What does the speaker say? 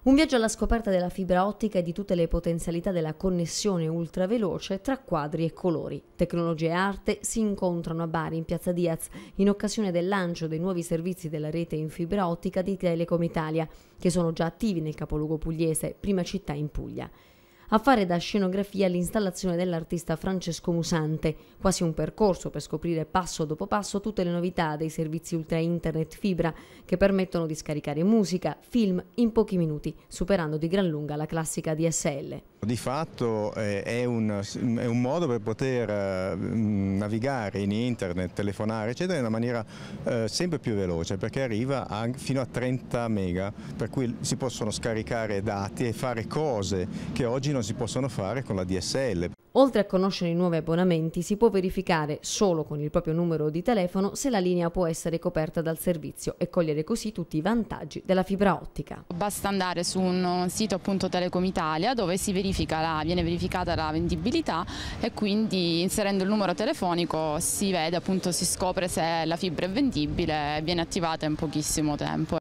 Un viaggio alla scoperta della fibra ottica e di tutte le potenzialità della connessione ultraveloce tra quadri e colori. Tecnologia e arte si incontrano a Bari in Piazza Diaz in occasione del lancio dei nuovi servizi della rete in fibra ottica di Telecom Italia, che sono già attivi nel capoluogo pugliese, prima città in Puglia a fare da scenografia l'installazione dell'artista Francesco Musante, quasi un percorso per scoprire passo dopo passo tutte le novità dei servizi ultra internet fibra che permettono di scaricare musica, film in pochi minuti, superando di gran lunga la classica DSL. Di fatto eh, è un, è un modo per poter eh, navigare in internet, telefonare eccetera in una maniera eh, sempre più veloce perché arriva a, fino a 30 mega per cui si possono scaricare dati e fare cose che oggi non non si possono fare con la DSL. Oltre a conoscere i nuovi abbonamenti, si può verificare solo con il proprio numero di telefono se la linea può essere coperta dal servizio e cogliere così tutti i vantaggi della fibra ottica. Basta andare su un sito appunto Telecom Italia dove verifica la, viene verificata la vendibilità e quindi inserendo il numero telefonico si vede appunto, si scopre se la fibra è vendibile e viene attivata in pochissimo tempo.